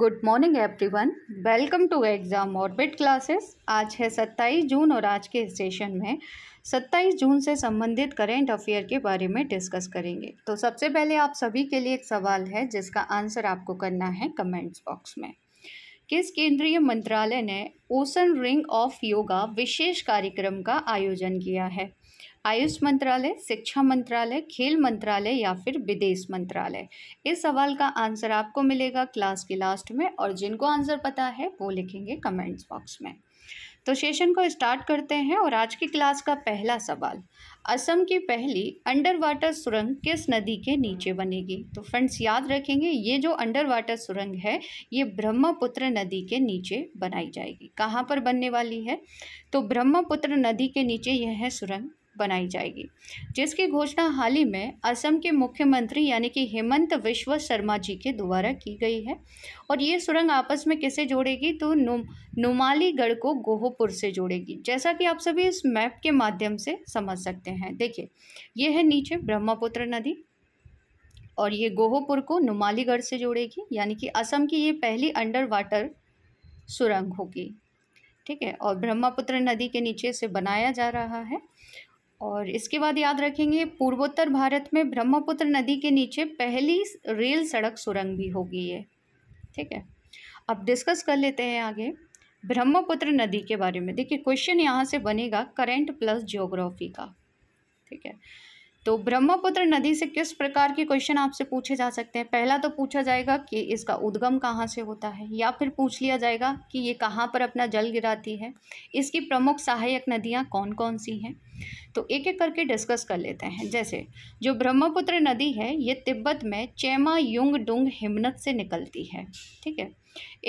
good morning everyone welcome to exam orbit classes आज है सत्ताईस जून और आज के सेशन में सत्ताईस जून से संबंधित करेंट अफेयर के बारे में डिस्कस करेंगे तो सबसे पहले आप सभी के लिए एक सवाल है जिसका आंसर आपको करना है कमेंट्स बॉक्स में किस केंद्रीय मंत्रालय ने ओसन रिंग ऑफ योगा विशेष कार्यक्रम का आयोजन किया है आयुष मंत्रालय शिक्षा मंत्रालय खेल मंत्रालय या फिर विदेश मंत्रालय इस सवाल का आंसर आपको मिलेगा क्लास के लास्ट में और जिनको आंसर पता है वो लिखेंगे कमेंट्स बॉक्स में तो सेशन को स्टार्ट करते हैं और आज की क्लास का पहला सवाल असम की पहली अंडर वाटर सुरंग किस नदी के नीचे बनेगी तो फ्रेंड्स याद रखेंगे ये जो अंडर वाटर सुरंग है ये ब्रह्मपुत्र नदी के नीचे बनाई जाएगी कहाँ पर बनने वाली है तो ब्रह्मपुत्र नदी के नीचे यह है सुरंग बनाई जाएगी जिसकी घोषणा हाल ही में असम के मुख्यमंत्री यानी कि हेमंत विश्व शर्मा जी के द्वारा की गई है और ये सुरंग आपस में किसे जोड़ेगी तो नु नुमालीगढ़ को गोहपुर से जोड़ेगी जैसा कि आप सभी इस मैप के माध्यम से समझ सकते हैं देखिए ये है नीचे ब्रह्मपुत्र नदी और ये गोहपुर को नुमालीगढ़ से जोड़ेगी यानी कि असम की ये पहली अंडर वाटर सुरंग होगी ठीक है और ब्रह्मपुत्र नदी के नीचे से बनाया जा रहा है और इसके बाद याद रखेंगे पूर्वोत्तर भारत में ब्रह्मपुत्र नदी के नीचे पहली रेल सड़क सुरंग भी होगी ये ठीक है अब डिस्कस कर लेते हैं आगे ब्रह्मपुत्र नदी के बारे में देखिए क्वेश्चन यहाँ से बनेगा करेंट प्लस जियोग्राफी का ठीक है तो ब्रह्मपुत्र नदी से किस प्रकार के क्वेश्चन आपसे पूछे जा सकते हैं पहला तो पूछा जाएगा कि इसका उद्गम कहाँ से होता है या फिर पूछ लिया जाएगा कि ये कहाँ पर अपना जल गिराती है इसकी प्रमुख सहायक नदियाँ कौन कौन सी हैं तो एक एक करके डिस्कस कर लेते हैं जैसे जो ब्रह्मपुत्र नदी है ये तिब्बत में चेमा युंग डुंग हिमनत से निकलती है ठीक है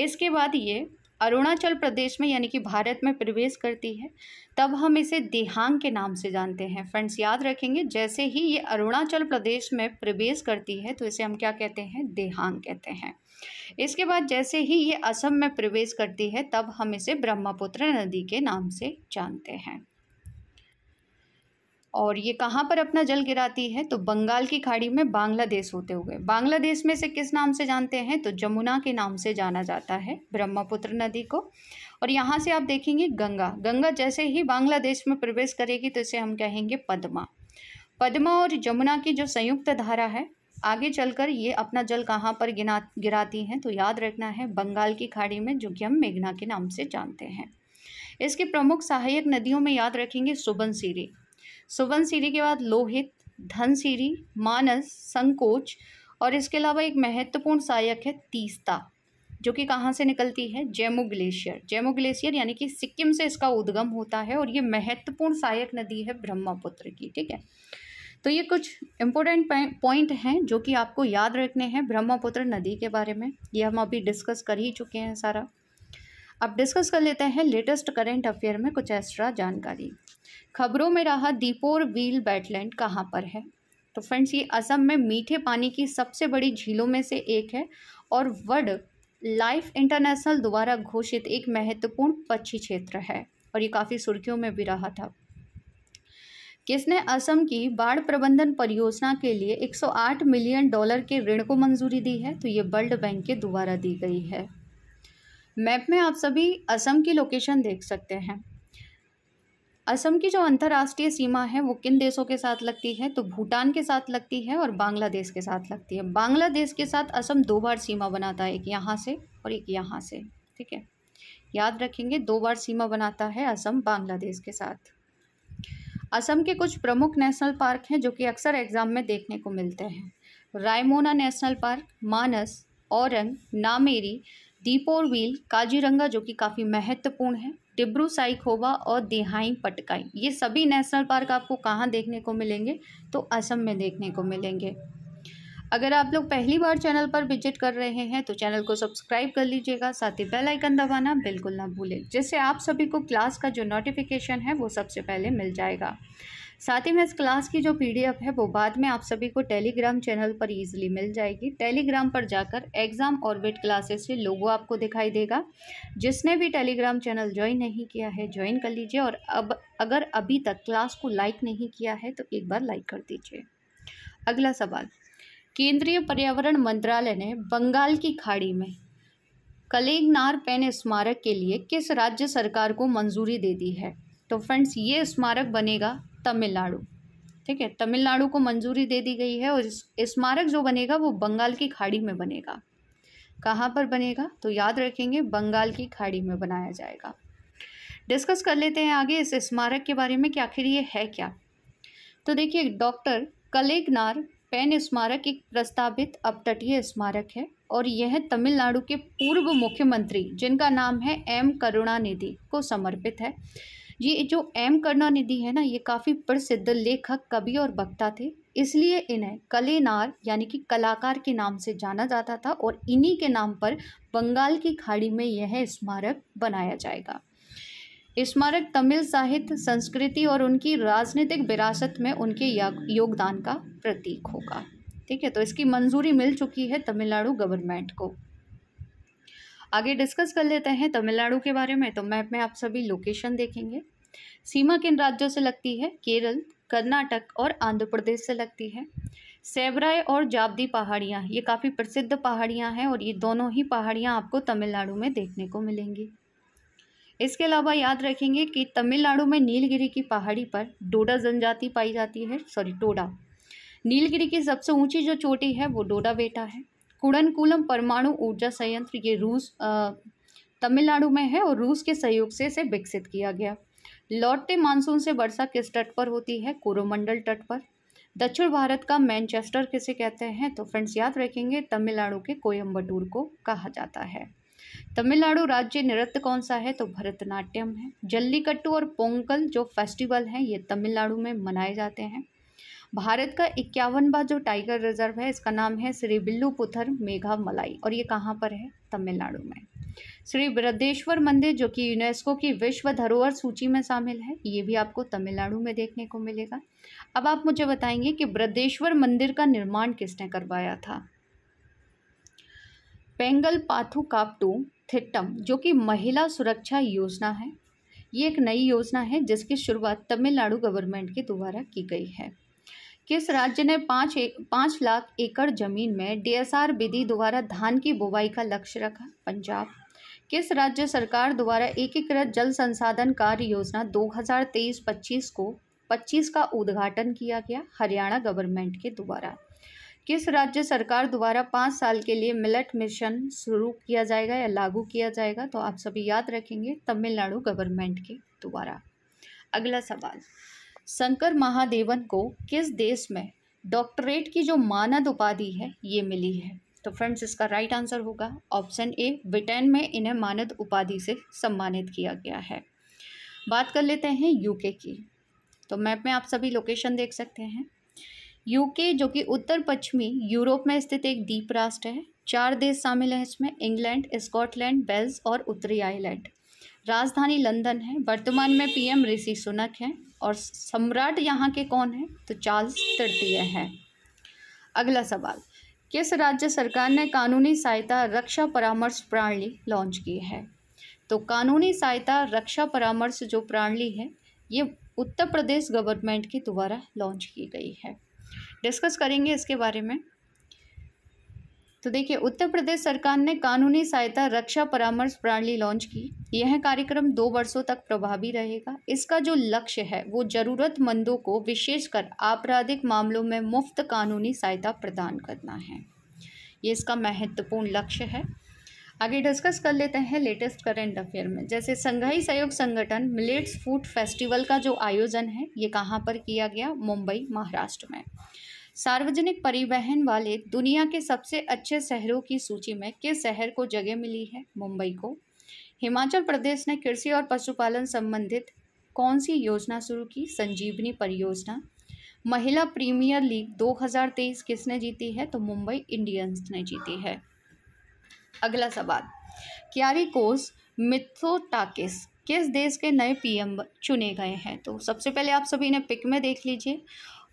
इसके बाद ये अरुणाचल प्रदेश में यानी कि भारत में प्रवेश करती है तब हम इसे देहांग के नाम से जानते हैं फ्रेंड्स याद रखेंगे जैसे ही ये अरुणाचल प्रदेश में प्रवेश करती है तो इसे हम क्या कहते हैं देहांग कहते हैं इसके बाद जैसे ही ये असम में प्रवेश करती है तब हम इसे ब्रह्मपुत्र नदी के नाम से जानते हैं और ये कहाँ पर अपना जल गिराती है तो बंगाल की खाड़ी में बांग्लादेश होते हुए बांग्लादेश में से किस नाम से जानते हैं तो जमुना के नाम से जाना जाता है ब्रह्मपुत्र नदी को और यहाँ से आप देखेंगे गंगा गंगा जैसे ही बांग्लादेश में प्रवेश करेगी तो इसे हम कहेंगे पद्मा पद्मा और जमुना की जो संयुक्त धारा है आगे चलकर ये अपना जल कहाँ पर गिना गिराती हैं तो याद रखना है बंगाल की खाड़ी में जो कि हम मेघना के नाम से जानते हैं इसकी प्रमुख सहायक नदियों में याद रखेंगे सुबनसिरी सुवन सीरी के बाद लोहित धन सीरी मानस संकोच और इसके अलावा एक महत्वपूर्ण सहायक है तीस्ता जो कि कहाँ से निकलती है जेमू ग्लेशियर जेमू ग्लेशियर यानी कि सिक्किम से इसका उद्गम होता है और ये महत्वपूर्ण सहायक नदी है ब्रह्मपुत्र की ठीक है तो ये कुछ इम्पोर्टेंट पॉइंट हैं जो कि आपको याद रखने हैं ब्रह्मपुत्र नदी के बारे में ये हम अभी डिस्कस कर ही चुके हैं सारा अब डिस्कस कर लेते हैं लेटेस्ट करेंट अफेयर में कुछ एक्स्ट्रा जानकारी खबरों में रहा दीपोर व्हील बैटलैंड कहाँ पर है तो फ्रेंड्स ये असम में मीठे पानी की सबसे बड़ी झीलों में से एक है और वर्ड लाइफ इंटरनेशनल द्वारा घोषित एक महत्वपूर्ण पक्षी क्षेत्र है और ये काफ़ी सुर्खियों में भी रहा था किसने असम की बाढ़ प्रबंधन परियोजना के लिए 108 मिलियन डॉलर के ऋण को मंजूरी दी है तो ये वर्ल्ड बैंक के द्वारा दी गई है मैप में आप सभी असम की लोकेशन देख सकते हैं असम की जो अंतर्राष्ट्रीय सीमा है वो किन देशों के साथ लगती है तो भूटान के साथ लगती है और बांग्लादेश के साथ लगती है बांग्लादेश के साथ असम दो बार सीमा बनाता है एक यहाँ से और एक यहाँ से ठीक है याद रखेंगे दो बार सीमा बनाता है असम बांग्लादेश के साथ असम के कुछ प्रमुख नेशनल पार्क हैं जो कि अक्सर एग्जाम में देखने को मिलते हैं रायमोना नेशनल पार्क मानस औरंग नामेरी दीपोर व्हील काजीरंगा जो कि काफ़ी महत्वपूर्ण है टिब्रू साइखोबा और दिहाई पटकाई ये सभी नेशनल पार्क आपको कहाँ देखने को मिलेंगे तो असम में देखने को मिलेंगे अगर आप लोग पहली बार चैनल पर विजिट कर रहे हैं तो चैनल को सब्सक्राइब कर लीजिएगा साथ ही बेल आइकन दबाना बिल्कुल ना भूलें जिससे आप सभी को क्लास का जो नोटिफिकेशन है वो सबसे पहले मिल जाएगा साथ ही में इस क्लास की जो पीडीएफ है वो बाद में आप सभी को टेलीग्राम चैनल पर ईजिली मिल जाएगी टेलीग्राम पर जाकर एग्ज़ाम ऑर्बिट क्लासेस से लोगो आपको दिखाई देगा जिसने भी टेलीग्राम चैनल ज्वाइन नहीं किया है ज्वाइन कर लीजिए और अब अगर अभी तक क्लास को लाइक नहीं किया है तो एक बार लाइक कर दीजिए अगला सवाल केंद्रीय पर्यावरण मंत्रालय ने बंगाल की खाड़ी में कलेगनार पेन स्मारक के लिए किस राज्य सरकार को मंजूरी दे दी है तो फ्रेंड्स ये स्मारक बनेगा तमिलनाडु ठीक है तमिलनाडु को मंजूरी दे दी गई है और इस स्मारक जो बनेगा वो बंगाल की खाड़ी में बनेगा कहाँ पर बनेगा तो याद रखेंगे बंगाल की खाड़ी में बनाया जाएगा डिस्कस कर लेते हैं आगे इस स्मारक के बारे में कि आखिर ये है क्या तो देखिए डॉक्टर कलेगनार पेन स्मारक एक प्रस्तावित अपतटीय स्मारक है और यह तमिलनाडु के पूर्व मुख्यमंत्री जिनका नाम है एम करुणानिधि को समर्पित है ये जो एम करुणानिधि है ना ये काफ़ी प्रसिद्ध लेखक कवि और वक्ता थे इसलिए इन्हें कलेनार यानी कि कलाकार के नाम से जाना जाता था और इन्हीं के नाम पर बंगाल की खाड़ी में यह स्मारक बनाया जाएगा स्मारक तमिल साहित्य संस्कृति और उनकी राजनीतिक विरासत में उनके योगदान का प्रतीक होगा ठीक है तो इसकी मंजूरी मिल चुकी है तमिलनाडु गवर्नमेंट को आगे डिस्कस कर लेते हैं तमिलनाडु के बारे में तो मैप में आप सभी लोकेशन देखेंगे सीमा किन राज्यों से लगती है केरल कर्नाटक और आंध्र प्रदेश से लगती है सेवराय और जाबदी पहाड़ियाँ ये काफ़ी प्रसिद्ध पहाड़ियाँ हैं और ये दोनों ही पहाड़ियाँ आपको तमिलनाडु में देखने को मिलेंगी इसके अलावा याद रखेंगे कि तमिलनाडु में नीलगिरी की पहाड़ी पर डोडा जनजाति पाई जाती है सॉरी टोडा नीलगिरी की सबसे ऊंची जो चोटी है वो डोडा बेटा है कुड़नकुलम परमाणु ऊर्जा संयंत्र ये रूस तमिलनाडु में है और रूस के सहयोग से इसे विकसित किया गया लौटते मानसून से वर्षा किस तट पर होती है कोरोमंडल तट पर दक्षिण भारत का मैनचेस्टर किसे कहते हैं तो फ्रेंड्स याद रखेंगे तमिलनाडु के कोयम्बटूर को कहा जाता है तमिलनाडु राज्य नृत्य कौन सा है तो भरतनाट्यम है जल्लीकट्टू और पोंगल जो फेस्टिवल हैं ये तमिलनाडु में मनाए जाते हैं भारत का इक्यावनवा जो टाइगर रिजर्व है इसका नाम है श्री बिल्लू पुथर मलाई और ये कहाँ पर है तमिलनाडु में श्री बृद्धेश्वर मंदिर जो कि यूनेस्को की विश्व धरोहर सूची में शामिल है ये भी आपको तमिलनाडु में देखने को मिलेगा अब आप मुझे बताएंगे कि बृद्धेश्वर मंदिर का निर्माण किसने करवाया था पेंगल पाथु कापटू थिट्टम जो कि महिला सुरक्षा योजना है ये एक नई योजना है जिसकी शुरुआत तमिलनाडु गवर्नमेंट के द्वारा की गई है किस राज्य ने पाँच एक पाँच लाख एकड़ जमीन में डीएसआर विधि द्वारा धान की बुवाई का लक्ष्य रखा पंजाब किस राज्य सरकार द्वारा एकीकृत जल संसाधन कार्य योजना 2023-25 को 25 का उद्घाटन किया गया हरियाणा गवर्नमेंट के द्वारा किस राज्य सरकार द्वारा पाँच साल के लिए मिलट मिशन शुरू किया जाएगा या लागू किया जाएगा तो आप सभी याद रखेंगे तमिलनाडु गवर्नमेंट के द्वारा अगला सवाल शंकर महादेवन को किस देश में डॉक्टरेट की जो मानद उपाधि है ये मिली है तो फ्रेंड्स इसका राइट आंसर होगा ऑप्शन ए ब्रिटेन में इन्हें मानद उपाधि से सम्मानित किया गया है बात कर लेते हैं यूके की तो मैप में आप सभी लोकेशन देख सकते हैं यूके जो कि उत्तर पश्चिमी यूरोप में स्थित एक द्वीप राष्ट्र है चार देश शामिल हैं इसमें इंग्लैंड स्कॉटलैंड बेल्स और उत्तरी आयरलैंड राजधानी लंदन है वर्तमान में पीएम ऋषि सुनक हैं और सम्राट यहाँ के कौन हैं तो चार्ल्स तृतीय हैं अगला सवाल किस राज्य सरकार ने कानूनी सहायता रक्षा परामर्श प्रणाली लॉन्च की है तो कानूनी सहायता रक्षा परामर्श जो प्रणाली है ये उत्तर प्रदेश गवर्नमेंट के द्वारा लॉन्च की गई है डिस्कस करेंगे इसके बारे में तो देखिए उत्तर प्रदेश सरकार ने कानूनी सहायता रक्षा परामर्श प्रणाली लॉन्च की यह कार्यक्रम दो वर्षों तक प्रभावी रहेगा इसका जो लक्ष्य है वो ज़रूरतमंदों को विशेषकर आपराधिक मामलों में मुफ्त कानूनी सहायता प्रदान करना है ये इसका महत्वपूर्ण लक्ष्य है आगे डिस्कस कर लेते हैं लेटेस्ट करेंट अफेयर में जैसे संघाई सहयोग संगठन मिलेट्स फूड फेस्टिवल का जो आयोजन है ये कहाँ पर किया गया मुंबई महाराष्ट्र में सार्वजनिक परिवहन वाले दुनिया के सबसे अच्छे शहरों की सूची में किस शहर को जगह मिली है मुंबई को हिमाचल प्रदेश ने कृषि और पशुपालन संबंधित कौन सी योजना शुरू की संजीवनी परियोजना महिला प्रीमियर लीग 2023 किसने जीती है तो मुंबई इंडियंस ने जीती है अगला सवाल क्यारी मिथो मिथोटाकिस किस देश के नए पीएम चुने गए हैं तो सबसे पहले आप सभी ने पिक में देख लीजिए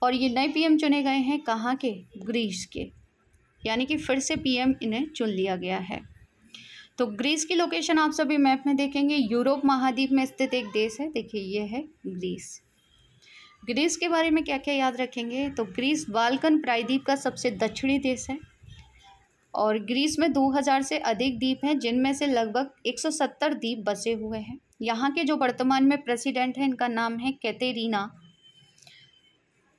और ये नए पीएम चुने गए हैं कहाँ के ग्रीस के यानी कि फिर से पीएम इन्हें चुन लिया गया है तो ग्रीस की लोकेशन आप सभी मैप में देखेंगे यूरोप महाद्वीप में स्थित एक देश है देखिए ये है ग्रीस ग्रीस के बारे में क्या क्या याद रखेंगे तो ग्रीस बालकन प्रायद्वीप का सबसे दक्षिणी देश है और ग्रीस में 2000 से अधिक द्वीप हैं जिनमें से लगभग 170 द्वीप बसे हुए हैं यहाँ के जो वर्तमान में प्रेसिडेंट हैं इनका नाम है कैतेरिना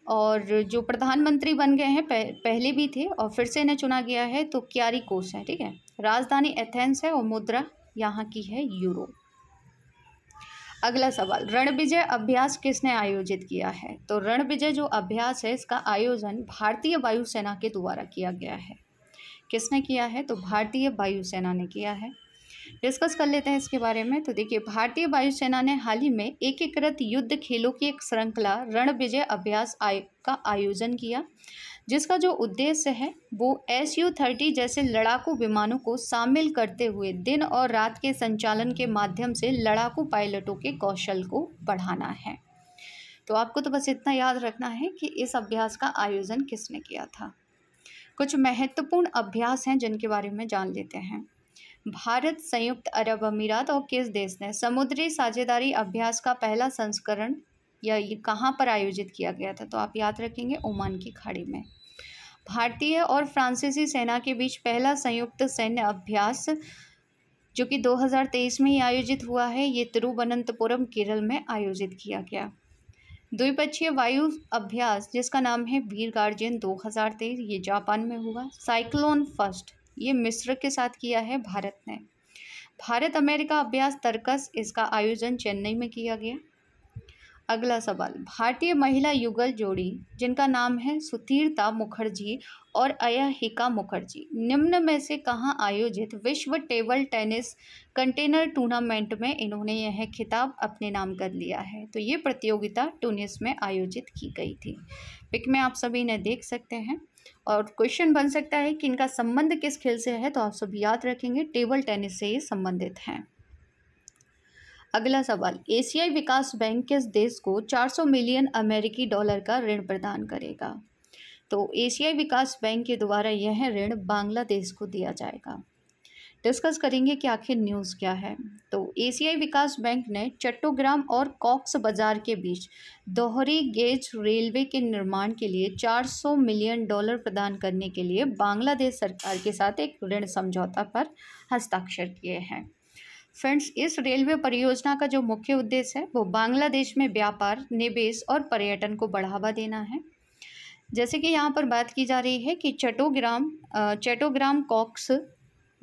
और जो प्रधानमंत्री बन गए हैं पह, पहले भी थे और फिर से इन्हें चुना गया है तो क्यारी कोस है ठीक है राजधानी एथेंस है और मुद्रा यहाँ की है यूरो अगला सवाल रणविजय अभ्यास किसने आयोजित किया है तो रणविजय जो अभ्यास है इसका आयोजन भारतीय वायुसेना के द्वारा किया गया है किसने किया है तो भारतीय वायुसेना ने किया है डिस्कस कर लेते हैं इसके बारे में तो देखिए भारतीय वायुसेना ने हाल ही में एकीकृत युद्ध खेलों की एक श्रृंखला रण विजय अभ्यास आय का आयोजन किया जिसका जो उद्देश्य है वो एस यू थर्टी जैसे लड़ाकू विमानों को शामिल करते हुए दिन और रात के संचालन के माध्यम से लड़ाकू पायलटों के कौशल को बढ़ाना है तो आपको तो बस इतना याद रखना है कि इस अभ्यास का आयोजन किसने किया था कुछ महत्वपूर्ण अभ्यास हैं जिनके बारे में जान लेते हैं भारत संयुक्त अरब अमीरात और किस देश ने समुद्री साझेदारी अभ्यास का पहला संस्करण या कहाँ पर आयोजित किया गया था तो आप याद रखेंगे ओमान की खाड़ी में भारतीय और फ्रांसीसी सेना के बीच पहला संयुक्त सैन्य अभ्यास जो कि 2023 में ही आयोजित हुआ है ये तिरुवनंतपुरम केरल में आयोजित किया गया द्विपक्षीय वायु अभ्यास जिसका नाम है वीर गार्जियन दो ये जापान में हुआ साइक्लोन फर्स्ट ये मिस्र के साथ किया है भारत ने भारत अमेरिका अभ्यास तर्कस इसका आयोजन चेन्नई में किया गया अगला सवाल भारतीय महिला युगल जोड़ी जिनका नाम है सुतीर्ता मुखर्जी और अयहिका मुखर्जी निम्न में से कहाँ आयोजित विश्व टेबल टेनिस कंटेनर टूर्नामेंट में इन्होंने यह खिताब अपने नाम कर लिया है तो ये प्रतियोगिता टूनिस में आयोजित की गई थी पिक में आप सभी ने देख सकते हैं और क्वेश्चन बन सकता है कि इनका संबंध किस खेल से है तो आप सब याद रखेंगे टेबल टेनिस से संबंधित हैं अगला सवाल एशियाई विकास बैंक किस देश को 400 मिलियन अमेरिकी डॉलर का ऋण प्रदान करेगा तो एशियाई विकास बैंक के द्वारा यह ऋण बांग्लादेश को दिया जाएगा डिस्कस करेंगे कि आखिर न्यूज़ क्या है तो एसीआई विकास बैंक ने चट्टोग्राम और कॉक्स बाज़ार के बीच दोहरी गेज रेलवे के निर्माण के लिए 400 मिलियन डॉलर प्रदान करने के लिए बांग्लादेश सरकार के साथ एक ऋण समझौता पर हस्ताक्षर किए हैं फ्रेंड्स इस रेलवे परियोजना का जो मुख्य उद्देश्य है वो बांग्लादेश में व्यापार निवेश और पर्यटन को बढ़ावा देना है जैसे कि यहाँ पर बात की जा रही है कि Chattogram Chattogram Cox's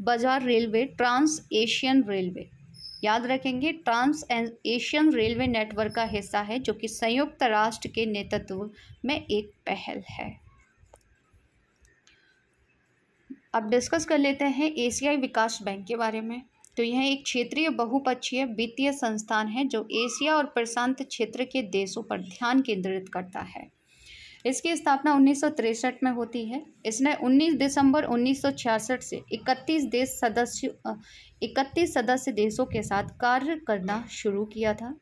Bazar railway trans Asian railway याद रखेंगे ट्रांस एशियन रेलवे नेटवर्क का हिस्सा है जो कि संयुक्त राष्ट्र के नेतृत्व में एक पहल है अब डिस्कस कर लेते हैं एशियाई विकास बैंक के बारे में तो यह एक क्षेत्रीय बहुपक्षीय वित्तीय संस्थान है जो एशिया और प्रशांत क्षेत्र के देशों पर ध्यान केंद्रित करता है इसकी स्थापना उन्नीस में होती है इसने 19 दिसंबर 1966 से 31 देश सदस्य इकतीस सदस्य देशों के साथ कार्य करना शुरू किया था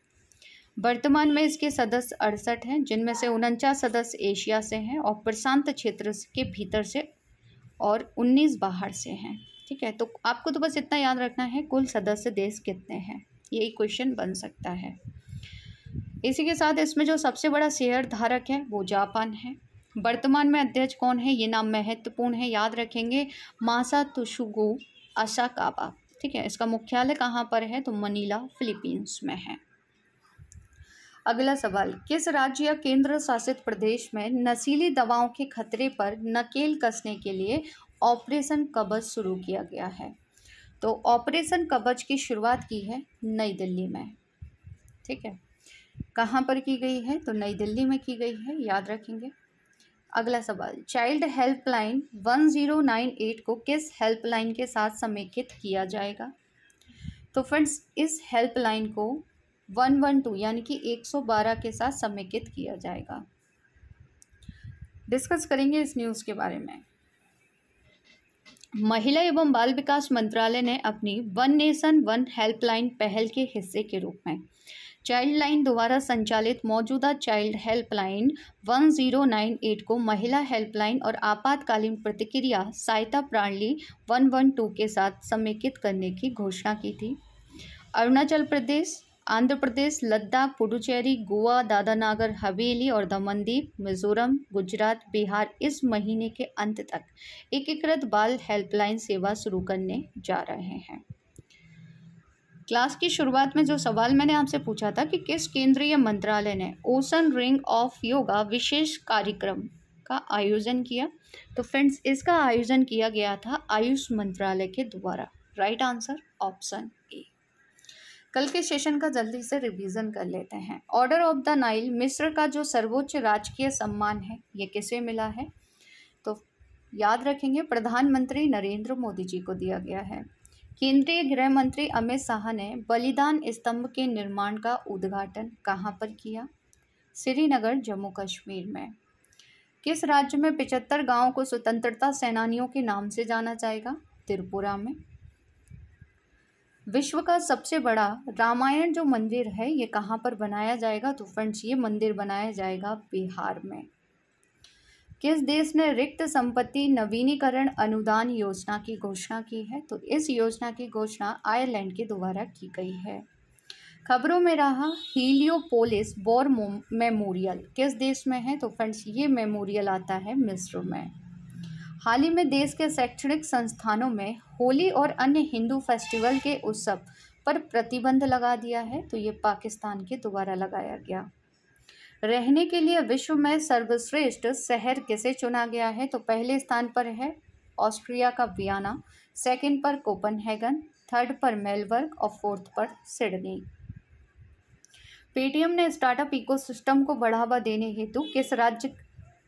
वर्तमान में इसके सदस्य अड़सठ हैं जिनमें से उनचास सदस्य एशिया से हैं और प्रशांत क्षेत्र के भीतर से और 19 बाहर से हैं ठीक है तो आपको तो बस इतना याद रखना है कुल सदस्य देश कितने हैं यही क्वेश्चन बन सकता है इसी के साथ इसमें जो सबसे बड़ा शेयर धारक है वो जापान है वर्तमान में अध्यक्ष कौन है ये नाम महत्वपूर्ण है याद रखेंगे मासा तुशुगो अशाकाबा ठीक है इसका मुख्यालय कहाँ पर है तो मनीला फिलीपींस में है अगला सवाल किस राज्य या केंद्र शासित प्रदेश में नशीली दवाओं के खतरे पर नकेल कसने के लिए ऑपरेशन कबज शुरू किया गया है तो ऑपरेशन कबज की शुरुआत की है नई दिल्ली में ठीक है कहाँ पर की गई है तो नई दिल्ली में की गई है याद रखेंगे अगला सवाल चाइल्ड हेल्पलाइन 1098 को किस हेल्पलाइन के साथ समेकित किया जाएगा तो फ्रेंड्स इस हेल्पलाइन को 112 यानी कि 112 के साथ समेकित किया जाएगा डिस्कस करेंगे इस न्यूज़ के बारे में महिला एवं बाल विकास मंत्रालय ने अपनी वन नेशन वन हेल्पलाइन पहल के हिस्से के रूप में चाइल्ड लाइन द्वारा संचालित मौजूदा चाइल्ड हेल्पलाइन 1098 को महिला हेल्पलाइन और आपातकालीन प्रतिक्रिया सहायता प्रणाली 112 के साथ समेकित करने की घोषणा की थी अरुणाचल प्रदेश आंध्र प्रदेश लद्दाख पुडुचेरी गोवा दादानागर हवेली और दमनदीप मिजोरम गुजरात बिहार इस महीने के अंत तक एकीकृत बाल हेल्पलाइन सेवा शुरू करने जा रहे हैं क्लास की शुरुआत में जो सवाल मैंने आपसे पूछा था कि किस केंद्रीय मंत्रालय ने ओसन रिंग ऑफ योगा विशेष कार्यक्रम का आयोजन किया तो फ्रेंड्स इसका आयोजन किया गया था आयुष मंत्रालय के द्वारा राइट आंसर ऑप्शन ए कल के सेशन का जल्दी से रिवीजन कर लेते हैं ऑर्डर ऑफ द नाइल मिस्र का जो सर्वोच्च राजकीय सम्मान है ये किसे मिला है तो याद रखेंगे प्रधानमंत्री नरेंद्र मोदी जी को दिया गया है केंद्रीय गृह मंत्री अमित शाह ने बलिदान स्तंभ के निर्माण का उद्घाटन कहाँ पर किया श्रीनगर जम्मू कश्मीर में किस राज्य में पिचहत्तर गांवों को स्वतंत्रता सेनानियों के नाम से जाना जाएगा त्रिपुरा में विश्व का सबसे बड़ा रामायण जो मंदिर है ये कहाँ पर बनाया जाएगा तो फ्रेंड्स ये मंदिर बनाया जाएगा बिहार में किस देश ने रिक्त संपत्ति नवीनीकरण अनुदान योजना की घोषणा की है तो इस योजना की घोषणा आयरलैंड के द्वारा की गई है खबरों में रहा हीलियोपोलिस बोर मेमोरियल किस देश में है तो फ्रेंड्स ये मेमोरियल आता है मिस्र में हाल ही में देश के शैक्षणिक संस्थानों में होली और अन्य हिंदू फेस्टिवल के उत्सव पर प्रतिबंध लगा दिया है तो ये पाकिस्तान के द्वारा लगाया गया रहने के लिए विश्व में सर्वश्रेष्ठ शहर किसे चुना गया है तो पहले स्थान पर है ऑस्ट्रिया का वियाना सेकंड पर कोपनहेगन थर्ड पर मेलबर्ग और फोर्थ पर सिडनी पेटीएम ने स्टार्टअप इकोसिस्टम को बढ़ावा देने हेतु किस राज्य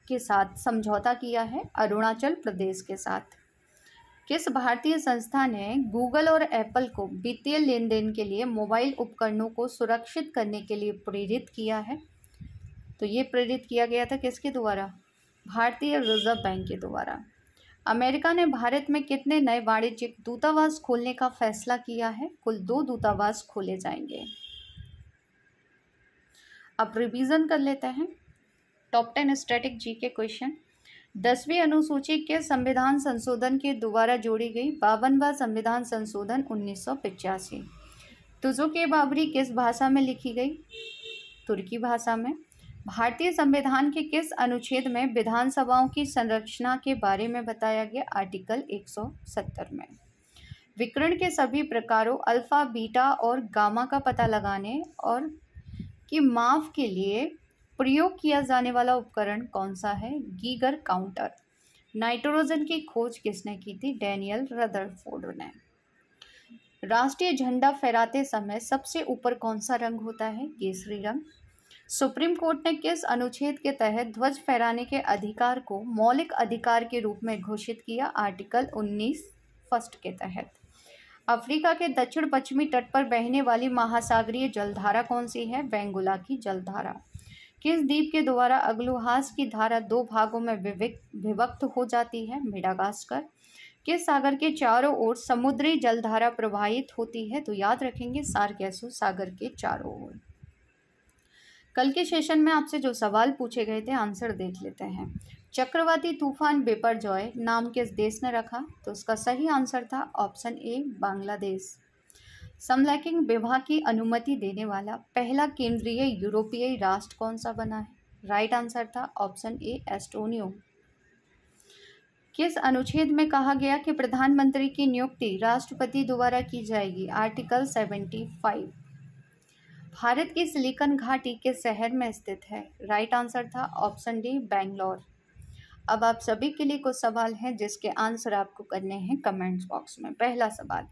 के साथ समझौता किया है अरुणाचल प्रदेश के साथ किस भारतीय संस्था ने गूगल और एप्पल को वित्तीय लेन देन के लिए मोबाइल उपकरणों को सुरक्षित करने के लिए प्रेरित किया है तो ये प्रेरित किया गया था किसके द्वारा भारतीय रिजर्व बैंक के द्वारा अमेरिका ने भारत में कितने नए वाणिज्यिक दूतावास खोलने का फैसला किया है कुल दो दूतावास खोले जाएंगे अब रिवीजन कर लेते हैं टॉप टेन स्टैटिक जी के क्वेश्चन दसवीं अनुसूची के संविधान संशोधन के द्वारा जोड़ी गई बावनवा संविधान संशोधन उन्नीस सौ पिचासी तुजो के बाबरी किस भाषा में लिखी गई तुर्की भाषा में भारतीय संविधान के किस अनुच्छेद में विधानसभाओं की संरचना के बारे में बताया गया आर्टिकल 170 में विकरण के सभी प्रकारों अल्फा बीटा और गामा का पता लगाने और की माप के लिए प्रयोग किया जाने वाला उपकरण कौन सा है गीगर काउंटर नाइट्रोजन की खोज किसने की थी डैनियल रदरफोर्ड ने राष्ट्रीय झंडा फहराते समय सबसे ऊपर कौन सा रंग होता है केसरी रंग सुप्रीम कोर्ट ने किस अनुच्छेद के तहत ध्वज फहराने के अधिकार को मौलिक अधिकार के रूप में घोषित किया आर्टिकल 19 फर्स्ट के तहत अफ्रीका के दक्षिण पश्चिमी तट पर बहने वाली महासागरीय जलधारा कौन सी है बेंगुला की जलधारा किस द्वीप के द्वारा अग्लुहास की धारा दो भागों में विभक्त हो जाती है मेडागास्कर किस सागर के चारों ओर समुद्री जलधारा प्रवाहित होती है तो याद रखेंगे सार्गेसो सागर के चारों ओर कल के सेशन में आपसे जो सवाल पूछे गए थे आंसर देख लेते हैं चक्रवाती तूफान बेपर जॉय नाम किस देश ने रखा तो उसका सही आंसर था ऑप्शन ए बांग्लादेश समलैकिंग विवाह की अनुमति देने वाला पहला केंद्रीय यूरोपीय राष्ट्र कौन सा बना है राइट आंसर था ऑप्शन ए एस्टोनियो किस अनुच्छेद में कहा गया कि प्रधानमंत्री की नियुक्ति राष्ट्रपति द्वारा की जाएगी आर्टिकल सेवेंटी फाइव भारत की सिलिकन घाटी के शहर में स्थित है राइट आंसर था ऑप्शन डी बेंगलोर अब आप सभी के लिए कुछ सवाल हैं जिसके आंसर आपको करने हैं कमेंट्स बॉक्स में पहला सवाल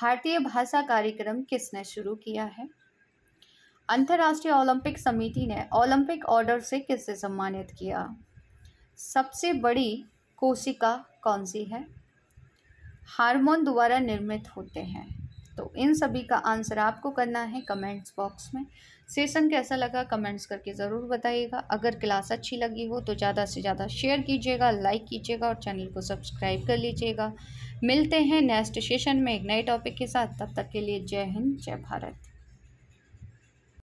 भारतीय भाषा कार्यक्रम किसने शुरू किया है अंतर्राष्ट्रीय ओलंपिक समिति ने ओलंपिक ऑर्डर से किससे सम्मानित किया सबसे बड़ी कोशिका कौन सी है हार्मोन द्वारा निर्मित होते हैं तो इन सभी का आंसर आपको करना है कमेंट्स बॉक्स में सेशन कैसा लगा कमेंट्स करके ज़रूर बताइएगा अगर क्लास अच्छी लगी हो तो ज़्यादा से ज़्यादा शेयर कीजिएगा लाइक कीजिएगा और चैनल को सब्सक्राइब कर लीजिएगा मिलते हैं नेक्स्ट सेशन में एक नए टॉपिक के साथ तब तक के लिए जय हिंद जय भारत